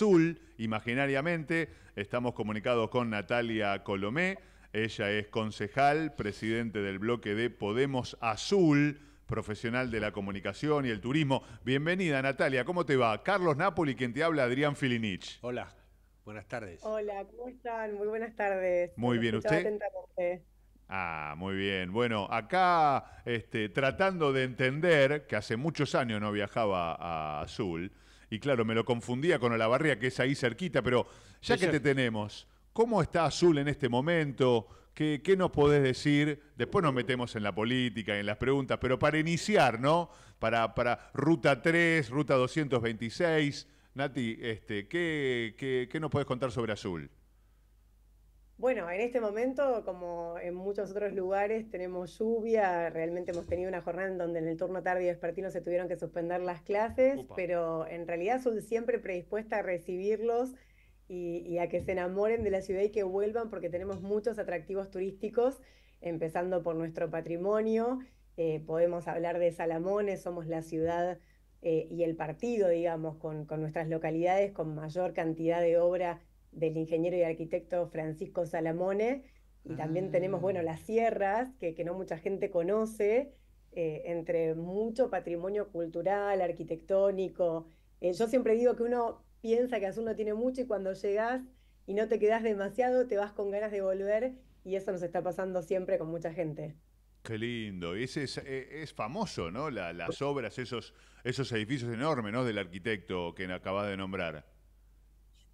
azul, imaginariamente. Estamos comunicados con Natalia Colomé. Ella es concejal, presidente del bloque de Podemos Azul, profesional de la comunicación y el turismo. Bienvenida, Natalia. ¿Cómo te va? Carlos Napoli, quien te habla, Adrián Filinich. Hola. Buenas tardes. Hola, ¿cómo están? Muy buenas tardes. Muy bien, ¿usted? Ah, muy bien. Bueno, acá este, tratando de entender que hace muchos años no viajaba a Azul y claro, me lo confundía con Olavarría, que es ahí cerquita, pero ya que te tenemos, ¿cómo está Azul en este momento? ¿Qué, ¿Qué, nos podés decir? Después nos metemos en la política y en las preguntas, pero para iniciar, ¿no? Para, para Ruta 3, Ruta 226. Nati, este, ¿qué, qué, qué nos podés contar sobre Azul? Bueno, en este momento, como en muchos otros lugares, tenemos lluvia. Realmente hemos tenido una jornada en donde en el turno tarde y despertino se tuvieron que suspender las clases, pero en realidad soy siempre predispuesta a recibirlos y, a que se enamoren de la ciudad y que vuelvan porque tenemos muchos atractivos turísticos, empezando por nuestro patrimonio. Eh, podemos hablar de Salamones, somos la ciudad eh, y el partido, digamos, con nuestras localidades con mayor cantidad de obra del ingeniero y arquitecto Francisco Salamone. Y también tenemos, bueno, ah. las sierras, que, no mucha gente conoce, eh, entre mucho patrimonio cultural, arquitectónico. Eh, yo siempre digo que uno piensa que azul no tiene mucho y cuando llegas y no te quedas demasiado, te vas con ganas de volver y eso nos está pasando siempre con mucha gente. Qué lindo, ese eh, es, famoso, ¿no? las obras, esos, esos edificios enormes, ¿no? Del arquitecto que acabas de nombrar.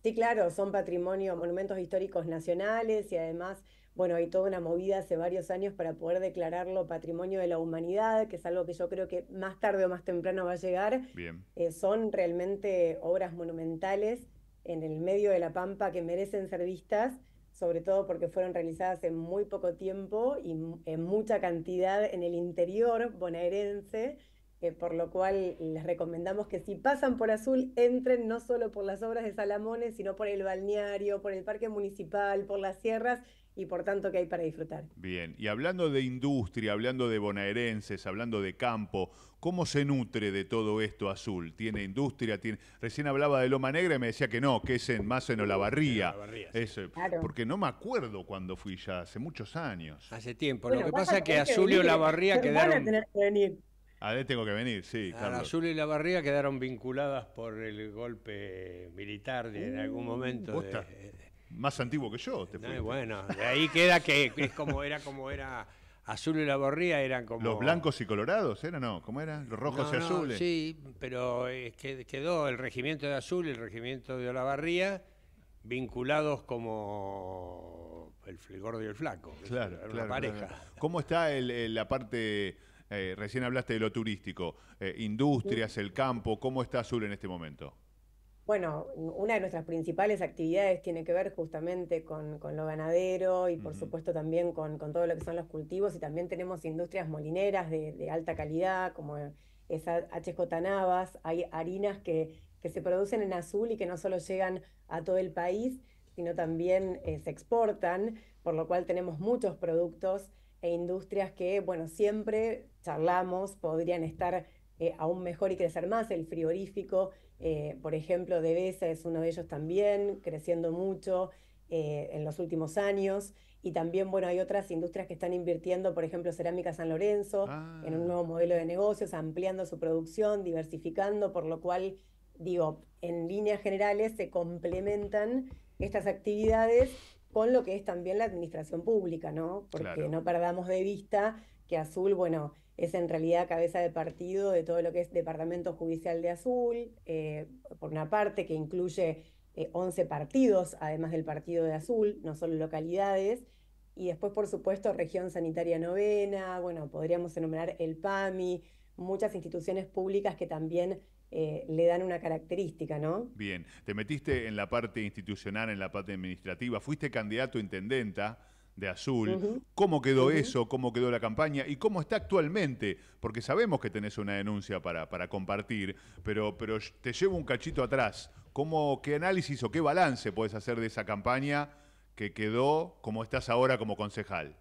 Sí, claro, son patrimonio, monumentos históricos nacionales y además, bueno, hay toda una movida hace varios años para poder declararlo patrimonio de la humanidad, que es algo que yo creo que más tarde o más temprano va a llegar. Bien. Eh, son realmente obras monumentales en el medio de la pampa que merecen ser vistas, sobre todo porque fueron realizadas en muy poco tiempo y en mucha cantidad en el interior bonaerense eh, por lo cual les recomendamos que si pasan por Azul, entren no solo por las obras de Salamones, sino por el balneario, por el parque municipal, por las sierras y por tanto que hay para disfrutar. Bien, y hablando de industria, hablando de bonaerenses, hablando de campo, ¿cómo se nutre de todo esto Azul? ¿Tiene industria? Tiene... Recién hablaba de Loma Negra y me decía que no, que es más en Olavarría. Olavarría eh, Porque no me acuerdo cuando fui ya, hace muchos años. Hace tiempo, lo que pasa es que, Azul y Olavarría quedaron... A él tengo que venir, sí. Carlos. Azul y la Barría quedaron vinculadas por el golpe militar de, en algún uh, momento. más antiguo que yo, te Bueno, de ahí queda que es como era como era Azul y la Barría eran como Los blancos y colorados, ¿era no? ¿Cómo eran? Los rojos y azules. sí, pero eh, quedó el regimiento de Azul y el regimiento de la Barría vinculados como el gordo y el flaco, claro, era una pareja. ¿Cómo está la parte eh, recién hablaste de lo turístico, eh, industrias, el campo, ¿cómo está Azul en este momento? Bueno, una de nuestras principales actividades tiene que ver justamente con, lo ganadero y por supuesto también con, todo lo que son los cultivos y también tenemos industrias molineras de, alta calidad como esas HJ Navas, hay harinas que, se producen en azul y que no solo llegan a todo el país, sino también eh, se exportan, por lo cual tenemos muchos productos e industrias que, bueno, siempre charlamos podrían estar eh, aún mejor y crecer más. El frigorífico, eh, por ejemplo, de Besa es uno de ellos también, creciendo mucho eh, en los últimos años. Y también, bueno, hay otras industrias que están invirtiendo, por ejemplo, Cerámica San Lorenzo, en un ah. nuevo modelo de negocios, ampliando su producción, diversificando, por lo cual, digo, en líneas generales se complementan estas actividades con lo que es también la administración pública, ¿no? Porque no perdamos de vista que Azul, bueno, es en realidad cabeza de partido de todo lo que es Departamento Judicial de Azul, eh, por una parte, que incluye 11 eh, partidos, además del partido de Azul, no solo localidades, y después, por supuesto, Región Sanitaria Novena, bueno, podríamos enumerar el PAMI, muchas instituciones públicas que también eh, le dan una característica, ¿no? Bien, te metiste en la parte institucional, en la parte administrativa, fuiste candidato a intendenta de azul. ¿Cómo quedó eso? ¿Cómo quedó la campaña? ¿Y cómo está actualmente? Porque sabemos que tenés una denuncia para, para compartir, pero, pero te llevo un cachito atrás. ¿Cómo, ¿Qué análisis o qué balance puedes hacer de esa campaña que quedó como estás ahora como concejal?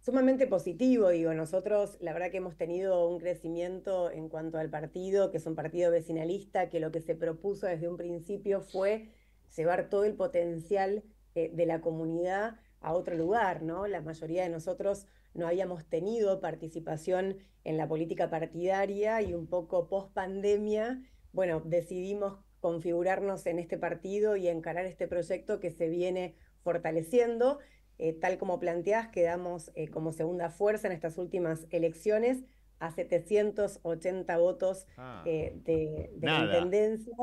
Sumamente positivo, digo, nosotros la verdad que hemos tenido un crecimiento en cuanto al partido, que es un partido vecinalista, que lo que se propuso desde un principio fue llevar todo el potencial eh, de la comunidad a otro lugar, ¿no? La mayoría de nosotros no habíamos tenido participación en la política partidaria y un poco post pandemia, bueno, decidimos configurarnos en este partido y encarar este proyecto que se viene fortaleciendo. Eh, tal como planteás, quedamos eh, como segunda fuerza en estas últimas elecciones a 780 votos ah. de, la intendencia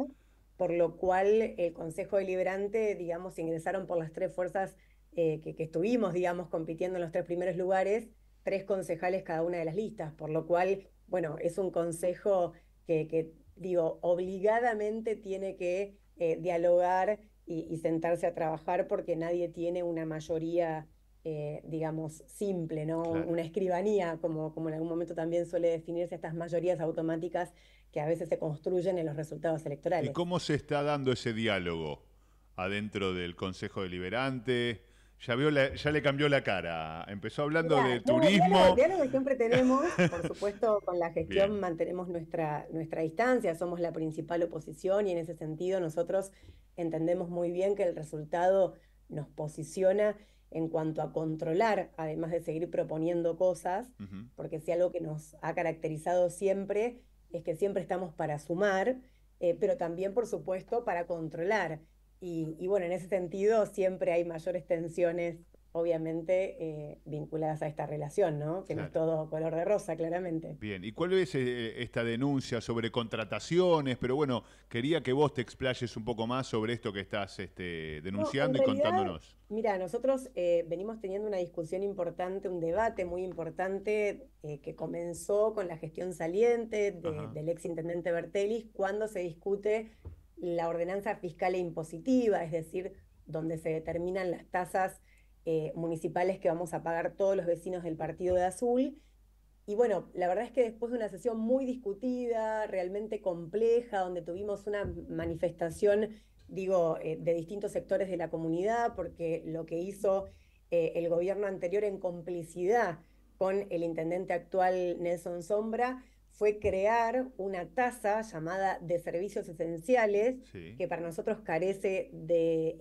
por lo cual el Consejo Deliberante, digamos, ingresaron por las tres fuerzas eh, que, estuvimos, digamos, compitiendo en los tres primeros lugares, tres concejales cada una de las listas, por lo cual, bueno, es un consejo que, digo, obligadamente tiene que eh, dialogar y, sentarse a trabajar porque nadie tiene una mayoría, eh, digamos, simple, ¿no? Una escribanía, como, como en algún momento también suele definirse estas mayorías automáticas que a veces se construyen en los resultados electorales. ¿Y cómo se está dando ese diálogo adentro del Consejo Deliberante? Ya, vio ya le cambió la cara. Empezó hablando de turismo. El diálogo, siempre tenemos, por supuesto, con la gestión mantenemos nuestra, nuestra distancia, somos la principal oposición y en ese sentido nosotros entendemos muy bien que el resultado nos posiciona en cuanto a controlar, además de seguir proponiendo cosas, porque es algo que nos ha caracterizado siempre es que siempre estamos para sumar, eh, pero también, por supuesto, para controlar. y, bueno, en ese sentido siempre hay mayores tensiones obviamente eh, vinculadas a esta relación, ¿no? Que no es todo color de rosa, claramente. Bien, ¿y cuál es eh, esta denuncia sobre contrataciones? Pero bueno, quería que vos te explayes un poco más sobre esto que estás este, denunciando y contándonos. Mira, nosotros eh, venimos teniendo una discusión importante, un debate muy importante que comenzó con la gestión saliente del ex intendente Bertelis cuando se discute la ordenanza fiscal e impositiva, es decir, donde se determinan las tasas eh, municipales que vamos a pagar todos los vecinos del Partido de Azul. Y bueno, la verdad es que después de una sesión muy discutida, realmente compleja, donde tuvimos una manifestación, digo, eh, de distintos sectores de la comunidad, porque lo que hizo eh, el gobierno anterior en complicidad con el intendente actual Nelson Sombra, fue crear una tasa llamada de servicios esenciales, que para nosotros carece de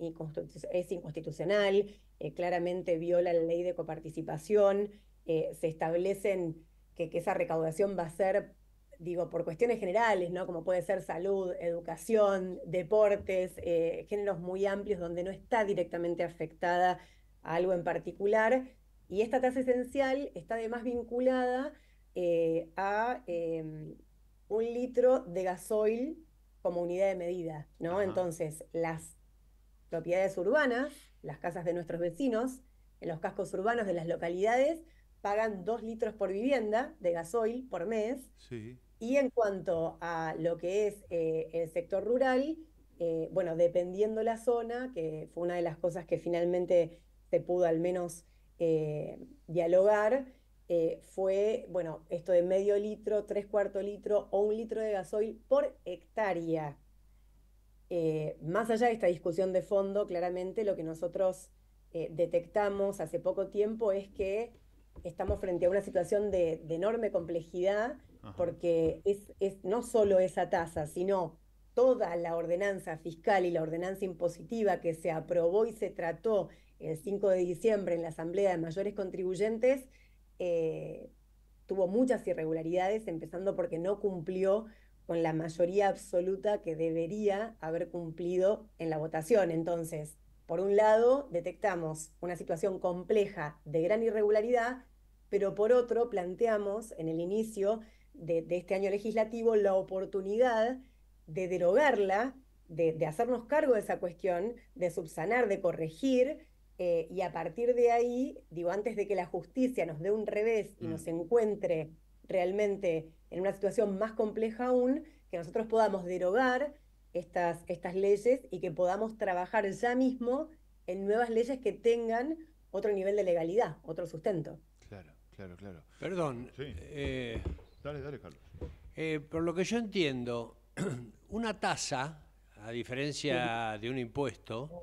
es inconstitucional, eh, claramente viola la ley de coparticipación, eh, se establecen que, esa recaudación va a ser digo, por cuestiones generales, ¿no? Como puede ser salud, educación, deportes, eh, géneros muy amplios donde no está directamente afectada a algo en particular. Y esta tasa esencial está además vinculada eh, a em, un litro de gasoil como unidad de medida, ¿no? Entonces, las propiedades urbanas, las casas de nuestros vecinos, en los cascos urbanos de las localidades, pagan dos litros por vivienda de gasoil por mes. Sí. Y en cuanto a lo que es eh, el sector rural, eh, bueno, dependiendo la zona, que fue una de las cosas que finalmente se pudo al menos dialogar, eh, fue, bueno, esto de medio litro, tres cuartos litro o un litro de gasoil por hectárea. Eh, más allá de esta discusión de fondo, claramente lo que nosotros eh, detectamos hace poco tiempo es que estamos frente a una situación de, enorme complejidad porque es, es, no solo esa tasa, sino toda la ordenanza fiscal y la ordenanza impositiva que se aprobó y se trató el 5 de diciembre en la Asamblea de Mayores Contribuyentes, eh, tuvo muchas irregularidades, empezando porque no cumplió con la mayoría absoluta que debería haber cumplido en la votación. Entonces, por un lado, detectamos una situación compleja de gran irregularidad, pero por otro, planteamos en el inicio de, este año legislativo la oportunidad de derogarla, de hacernos cargo de esa cuestión, de subsanar, de corregir eh, y a partir de ahí, digo, antes de que la justicia nos dé un revés y nos mm. encuentre realmente en una situación más compleja aún, que nosotros podamos derogar estas, estas leyes y que podamos trabajar ya mismo en nuevas leyes que tengan otro nivel de legalidad, otro sustento. Claro, claro, claro. Perdón. Eh, dale, dale, Carlos. Eh, por lo que yo entiendo, una tasa, a diferencia de un impuesto,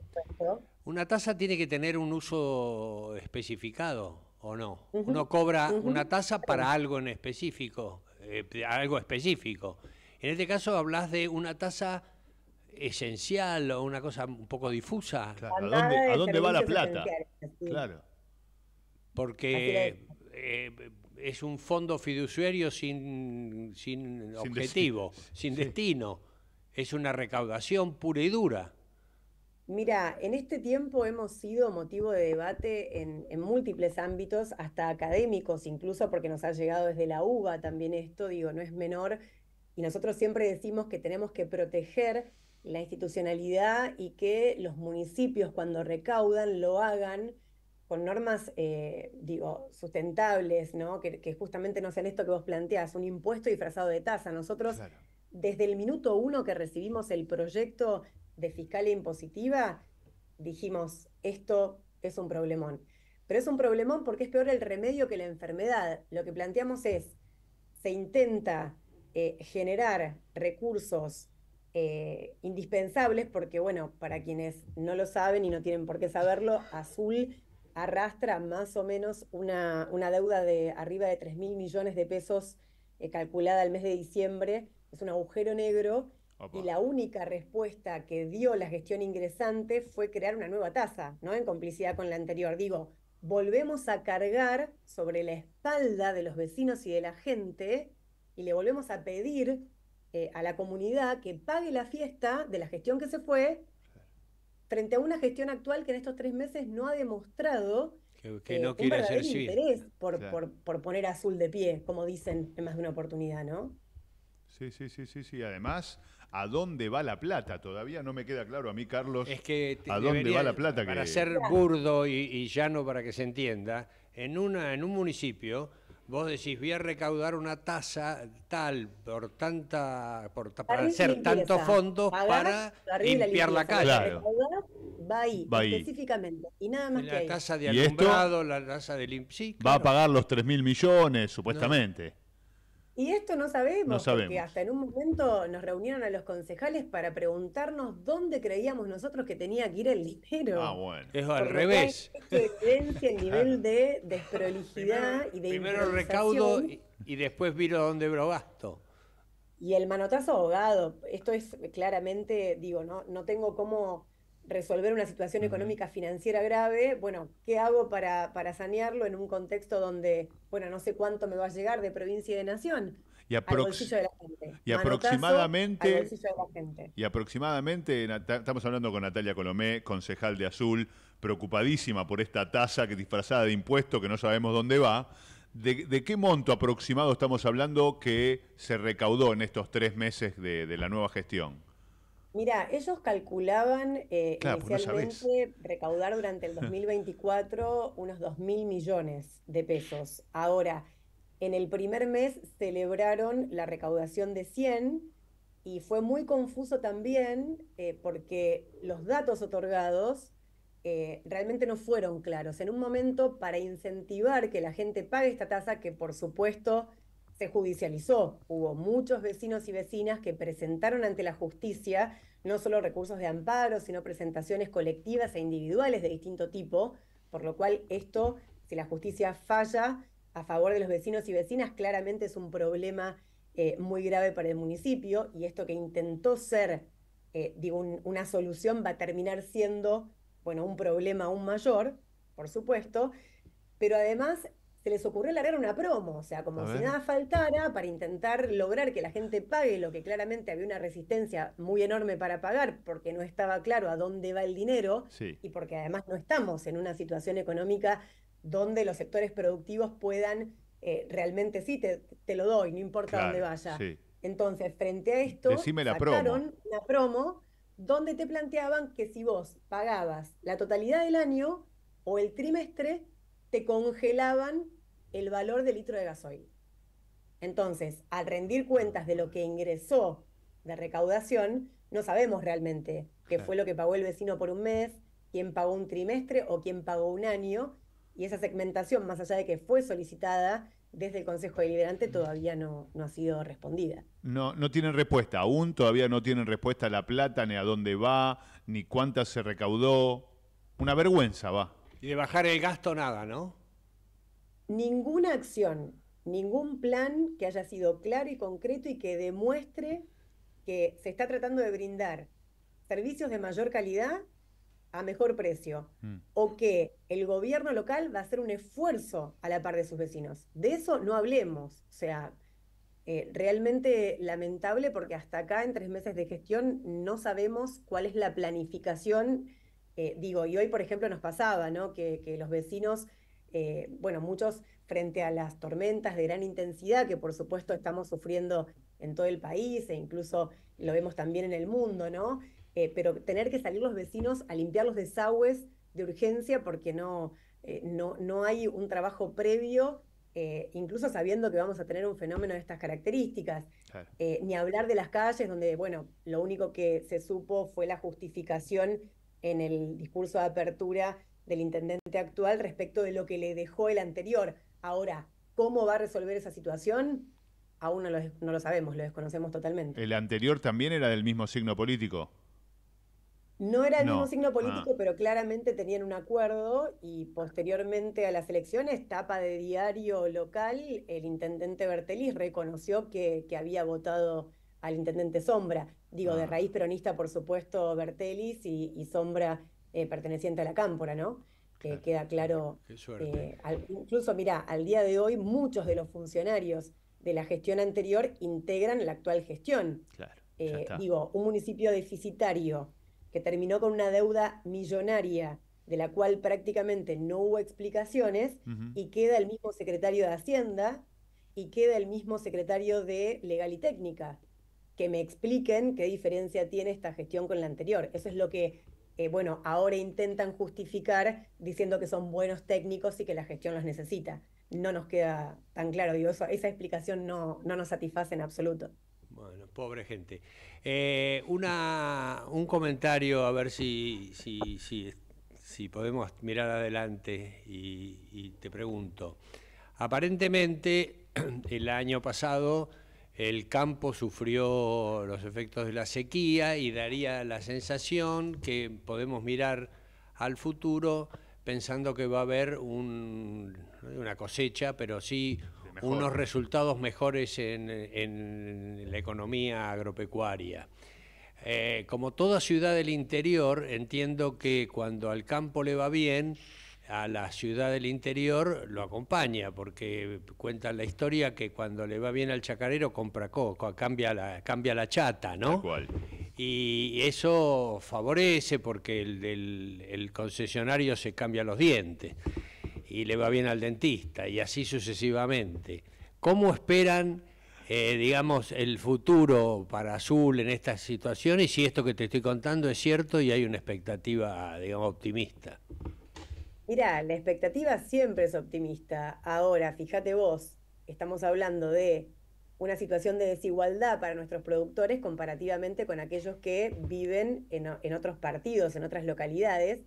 una tasa tiene que tener un uso especificado, ¿o no? Uno cobra una tasa para algo en específico, eh, algo específico. En este caso hablas de una tasa esencial o una cosa un poco difusa. ¿A dónde, va la plata? Claro. Porque eh, es un fondo fiduciario sin, objetivo, sin destino. Es una recaudación pura y dura. Mira, en este tiempo hemos sido motivo de debate en, múltiples ámbitos, hasta académicos, incluso porque nos ha llegado desde la UBA también esto, digo, no es menor. Y nosotros siempre decimos que tenemos que proteger la institucionalidad y que los municipios cuando recaudan lo hagan con normas, eh, digo, sustentables, ¿no? Que, justamente no sean esto que vos planteás, un impuesto disfrazado de tasa. Nosotros, desde el minuto uno que recibimos el proyecto, de e impositiva, dijimos, esto es un problemón. Pero es un problemón porque es peor el remedio que la enfermedad. Lo que planteamos es, se intenta eh, generar recursos eh, indispensables, porque bueno, para quienes no lo saben y no tienen por qué saberlo, Azul arrastra más o menos una, deuda de arriba de 3 mil millones de pesos eh, calculada al mes de diciembre, es un agujero negro y la única respuesta que dio la gestión ingresante fue crear una nueva tasa, ¿no? En complicidad con la anterior. Digo, volvemos a cargar sobre la espalda de los vecinos y de la gente y le volvemos a pedir eh, a la comunidad que pague la fiesta de la gestión que se fue frente a una gestión actual que en estos tres meses no ha demostrado que, no eh, quiere un interés por, por, por poner azul de pie, como dicen en más de una oportunidad, ¿no? Sí, sí, sí, sí, sí. Además, a dónde va la plata. Todavía no me queda claro a mí, Carlos, a dónde va la plata. Para ser burdo y, llano para que se entienda, en, una, en un municipio vos decís, voy a recaudar una tasa tal por tanta, para hacer tantos fondos para limpiar la, calle. Va ahí, específicamente. Y nada más que la Tasa de alumbrado, la tasa de limpieza. Va a pagar los 3 mil millones, supuestamente. Y esto no sabemos, porque hasta en un momento nos reunieron a los concejales para preguntarnos dónde creíamos nosotros que tenía que ir el dinero. Ah, bueno. Es al revés. el nivel de desprolijidad y de Primero el recaudo y, después viro dónde brogasto Y el manotazo ahogado, esto es claramente, digo, no, no tengo cómo resolver una situación económica financiera grave, bueno, ¿qué hago para, para sanearlo en un contexto donde, bueno, no sé cuánto me va a llegar de provincia y de nación? Y, y aproximadamente. Y aproximadamente, estamos hablando con Natalia Colomé, concejal de Azul, preocupadísima por esta tasa que disfrazada de impuesto que no sabemos dónde va. ¿De, qué monto aproximado estamos hablando que se recaudó en estos tres meses de la nueva gestión? Mira, ellos calculaban eh, inicialmente recaudar durante el 2024 unos 2.000 millones de pesos. Ahora, en el primer mes celebraron la recaudación de 100 y fue muy confuso también eh, porque los datos otorgados eh, realmente no fueron claros. En un momento, para incentivar que la gente pague esta tasa, que por supuesto se judicializó. Hubo muchos vecinos y vecinas que presentaron ante la justicia no solo recursos de amparo, sino presentaciones colectivas e individuales de distinto tipo, por lo cual esto, si la justicia falla a favor de los vecinos y vecinas, claramente es un problema eh, muy grave para el municipio y esto que intentó ser, eh, digo, una solución va a terminar siendo, bueno, un problema aún mayor, por supuesto, pero además les ocurrió largar una promo, o sea, como si nada faltara para intentar lograr que la gente pague lo que claramente había una resistencia muy enorme para pagar porque no estaba claro a dónde va el dinero y porque además no estamos en una situación económica donde los sectores productivos puedan eh, realmente sí, te, lo doy, no importa dónde vaya. Entonces, frente a esto, Decime la una promo donde te planteaban que si vos pagabas la totalidad del año o el trimestre, te congelaban el valor del litro de gasoil. Entonces, al rendir cuentas de lo que ingresó de recaudación, no sabemos realmente qué fue lo que pagó el vecino por un mes, quién pagó un trimestre o quién pagó un año. Y esa segmentación, más allá de que fue solicitada desde el Consejo Deliberante, mm. todavía no, no ha sido respondida. No, no tienen respuesta, aún todavía no tienen respuesta a la plata, ni a dónde va, ni cuánta se recaudó. Una vergüenza va. Y de bajar el gasto nada, ¿no? ninguna acción, ningún plan que haya sido claro y concreto y que demuestre que se está tratando de brindar servicios de mayor calidad a mejor precio mm. o que el gobierno local va a hacer un esfuerzo a la par de sus vecinos. De eso no hablemos, o sea, eh, realmente lamentable porque hasta acá en tres meses de gestión no sabemos cuál es la planificación. Eh, digo, y hoy por ejemplo nos pasaba, ¿no? Que, que los vecinos eh, bueno, muchos frente a las tormentas de gran intensidad que por supuesto estamos sufriendo en todo el país e incluso lo vemos también en el mundo, ¿no? Eh, pero tener que salir los vecinos a limpiar los desagües de urgencia porque no, eh, no, hay un trabajo previo, incluso sabiendo que vamos a tener un fenómeno de estas características. ni hablar de las calles donde, bueno, lo único que se supo fue la justificación en el discurso de apertura del intendente actual respecto de lo que le dejó el anterior. Ahora, ¿cómo va a resolver esa situación? Aún no lo, sabemos, lo desconocemos totalmente. ¿El anterior también era del mismo signo político? No era el mismo signo ah. político, pero claramente tenían un acuerdo y posteriormente a las elecciones, tapa de diario local, el intendente Bertelis reconoció que, había votado al intendente Sombra. Digo, de ah. raíz peronista, por supuesto, Bertelis y Sombra eh, perteneciente a la cámpora, ¿no? Que queda claro. Eh, incluso, mira, al día de hoy muchos de los funcionarios de la gestión anterior integran la actual gestión. Claro, eh, digo, un municipio deficitario que terminó con una deuda millonaria de la cual prácticamente no hubo explicaciones y queda el mismo secretario de Hacienda y queda el mismo secretario de Legal y Técnica. Que me expliquen qué diferencia tiene esta gestión con la anterior. Eso es lo que eh, bueno, ahora intentan justificar diciendo que son buenos técnicos y que la gestión los necesita. No nos queda tan claro, digo, esa explicación no, nos satisface en absoluto. Bueno, pobre gente. Eh, un comentario, a ver si, si, podemos mirar adelante y te pregunto. Aparentemente, el año pasado el campo sufrió los efectos de la sequía y daría la sensación que podemos mirar al futuro pensando que va a haber una cosecha, pero sí unos resultados mejores en, la economía agropecuaria. Eh, como toda ciudad del interior, entiendo que cuando al campo le va bien, a la ciudad del interior lo acompaña, porque cuentan la historia que cuando le va bien al chacarero compra coco, cambia la, cambia la chata, ¿no? Y eso favorece porque el, concesionario se cambia los dientes y le va bien al dentista y así sucesivamente. ¿Cómo esperan, eh, digamos, el futuro para Azul en estas situaciones? si esto que te estoy contando es cierto y hay una expectativa, digamos, optimista. Mira, la expectativa siempre es optimista. Ahora, fíjate vos, estamos hablando de una situación de desigualdad para nuestros productores comparativamente con aquellos que viven en, otros partidos, en otras localidades,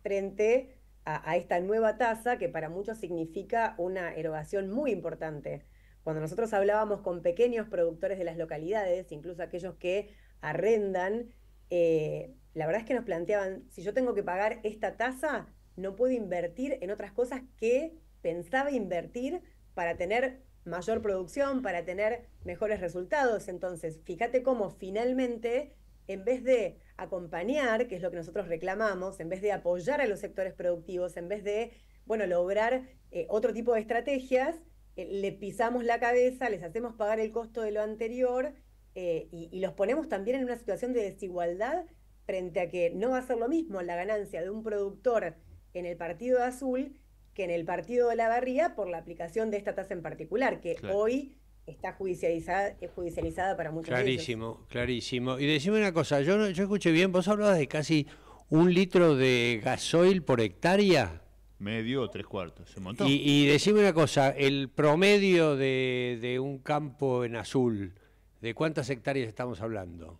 frente a, esta nueva tasa que para muchos significa una erogación muy importante. Cuando nosotros hablábamos con pequeños productores de las localidades, incluso aquellos que arrendan, eh, la verdad es que nos planteaban, si yo tengo que pagar esta tasa, no puede invertir en otras cosas que pensaba invertir para tener mayor producción, para tener mejores resultados. Entonces, fíjate cómo finalmente, en vez de acompañar, que es lo que nosotros reclamamos, en vez de apoyar a los sectores productivos, en vez de, bueno, lograr eh, otro tipo de estrategias, eh, le pisamos la cabeza, les hacemos pagar el costo de lo anterior eh, y, y los ponemos también en una situación de desigualdad frente a que no va a ser lo mismo la ganancia de un productor en el partido azul que en el partido de la barría por la aplicación de esta tasa en particular, que hoy está judicializada, judicializada para muchos Clarísimo, clarísimo. Y decime una cosa, yo, yo escuché bien, vos hablabas de casi un litro de gasoil por hectárea. Medio, o tres cuartos, un montón. Y, y, decime una cosa, el promedio de un campo en azul, ¿de cuántas hectáreas estamos hablando?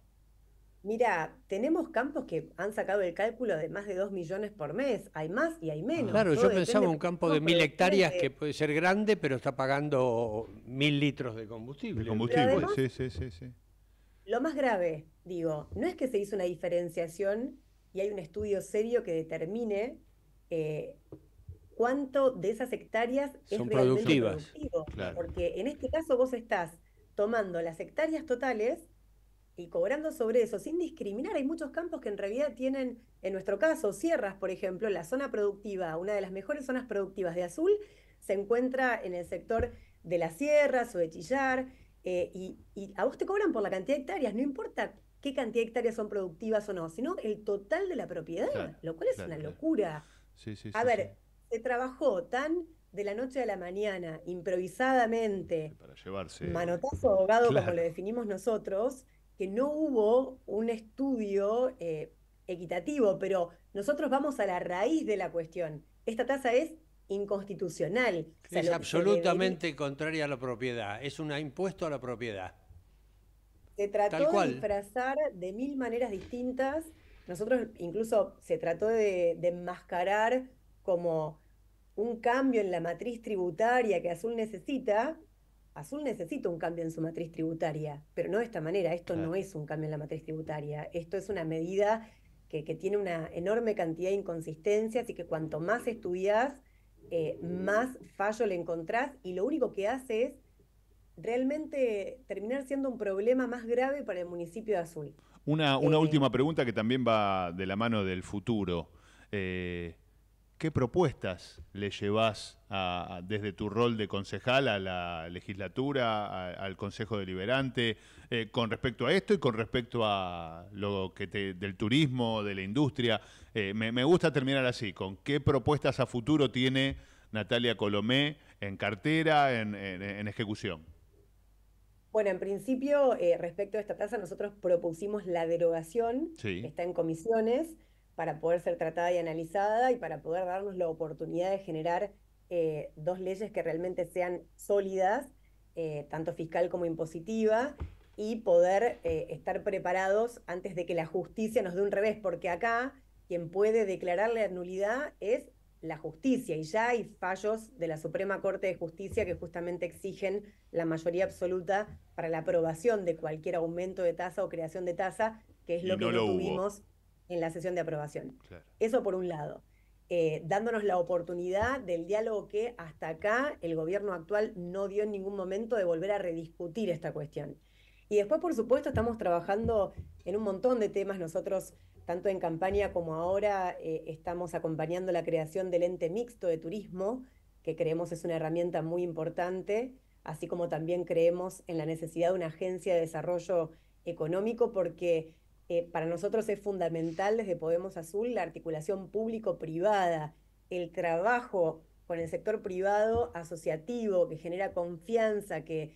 Mira, tenemos campos que han sacado el cálculo de más de 2 millones por mes. Hay más y hay menos. claro, yo pensaba un campo de 1.000 hectáreas que puede ser grande, pero está pagando 1.000 litros de combustible. De combustible, sí, sí, sí, sí. Lo más grave, digo, no es que se hizo una diferenciación y hay un estudio serio que determine eh, cuánto de esas hectáreas Son es productivas. Porque en este caso vos estás tomando las hectáreas totales y cobrando sobre eso, sin discriminar. Hay muchos campos que en realidad tienen, en nuestro caso, sierras, por ejemplo, la zona productiva, una de las mejores zonas productivas de Azul, se encuentra en el sector de las sierras o de Chillar, eh, y, a vos te cobran por la cantidad de hectáreas, no importa qué cantidad de hectáreas son productivas o no, sino el total de la propiedad, lo cual es una locura. a ver, se trabajó tan de la noche a la mañana, improvisadamente, Para llevarse... manotazo abogado, como lo definimos nosotros, que no hubo un estudio eh, equitativo, pero nosotros vamos a la raíz de la cuestión. Esta tasa es inconstitucional. es absolutamente contraria a la propiedad, es un impuesto a la propiedad. Se trató de disfrazar de mil maneras distintas. Nosotros incluso se trató de enmascarar como un cambio en la matriz tributaria que Azul necesita, Azul necesita un cambio en su matriz tributaria, pero no de esta manera. Esto no es un cambio en la matriz tributaria. Esto es una medida que, tiene una enorme cantidad de inconsistencias y que cuanto más estudias, eh, más fallo le encontrás y lo único que hace es realmente terminar siendo un problema más grave para el municipio de Azul. Una, eh, última pregunta que también va de la mano del futuro. Eh, ¿Qué propuestas le llevas desde tu rol de concejal a la legislatura, al Consejo Deliberante, eh, con respecto a esto y con respecto a lo que te, del turismo, de la industria? Eh, me, gusta terminar así, con qué propuestas a futuro tiene Natalia Colomé en cartera, en, ejecución. Bueno, en principio, eh, respecto a esta tasa, nosotros propusimos la derogación, sí. está en comisiones para poder ser tratada y analizada y para poder darnos la oportunidad de generar eh, dos leyes que realmente sean sólidas, eh, tanto fiscal como impositiva, y poder eh, estar preparados antes de que la justicia nos dé un revés, porque acá quien puede declarar la nulidad es la justicia, y ya hay fallos de la Suprema Corte de Justicia que justamente exigen la mayoría absoluta para la aprobación de cualquier aumento de tasa o creación de tasa, que es lo que no tuvimos en la sesión de aprobación. Eso por un lado, eh, dándonos la oportunidad del diálogo que hasta acá el gobierno actual no dio en ningún momento de volver a rediscutir esta cuestión. Y después, por supuesto, estamos trabajando en un montón de temas. Nosotros, tanto en campaña como ahora, eh, estamos acompañando la creación del ente mixto de turismo, que creemos es una herramienta muy importante, así como también creemos en la necesidad de una agencia de desarrollo económico, porque eh, para nosotros es fundamental desde Podemos Azul la articulación público-privada, el trabajo con el sector privado asociativo que genera confianza, que,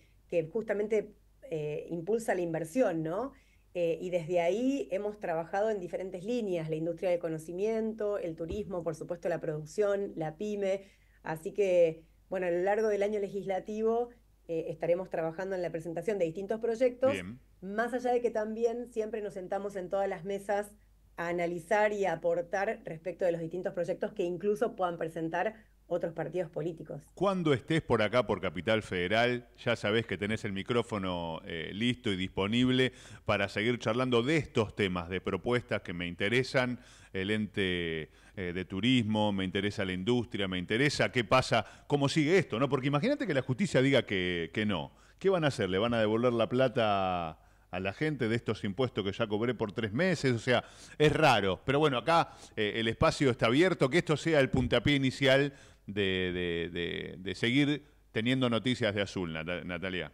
justamente eh, impulsa la inversión, ¿no? Eh, y desde ahí hemos trabajado en diferentes líneas, la industria del conocimiento, el turismo, por supuesto la producción, la pyme. Así que, bueno, a lo largo del año legislativo eh, estaremos trabajando en la presentación de distintos proyectos, más allá de que también siempre nos sentamos en todas las mesas a analizar y a aportar respecto de los distintos proyectos que incluso puedan presentar otros partidos políticos. Cuando estés por acá, por Capital Federal, ya sabés que tenés el micrófono eh, listo y disponible para seguir charlando de estos temas, de propuestas que me interesan, el ente eh, de turismo, me interesa la industria, me interesa qué pasa, cómo sigue esto, ¿no? Porque imagínate que la justicia diga que, no. ¿Qué van a hacer? ¿Le van a devolver la plata a la gente de estos impuestos que ya cobré por tres meses. O sea, es raro. Pero bueno, acá eh, el espacio está abierto, que esto sea el puntapié inicial de, de, seguir teniendo noticias de Azul, Natalia.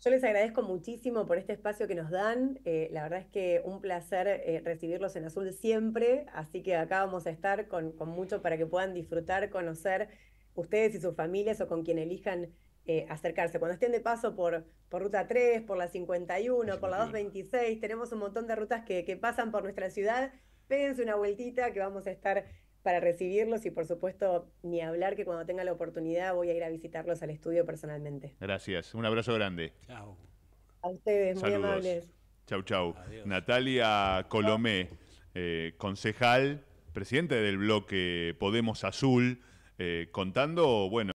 Yo les agradezco muchísimo por este espacio que nos dan. Eh, la verdad es que un placer eh, recibirlos en Azul siempre, así que acá vamos a estar con, mucho para que puedan disfrutar, conocer ustedes y sus familias o con quien elijan eh, acercarse. Cuando estén de paso por, por Ruta 3, por la 51, por la 226, tenemos un montón de rutas que, pasan por nuestra ciudad. Pédense una vueltita que vamos a estar para recibirlos y por supuesto ni hablar que cuando tenga la oportunidad voy a ir a visitarlos al estudio personalmente. Gracias, un abrazo grande. Chao. A ustedes, muy amables. Chau, chau. Natalia Colomé, eh, concejal, presidente del bloque Podemos Azul, eh, contando, bueno,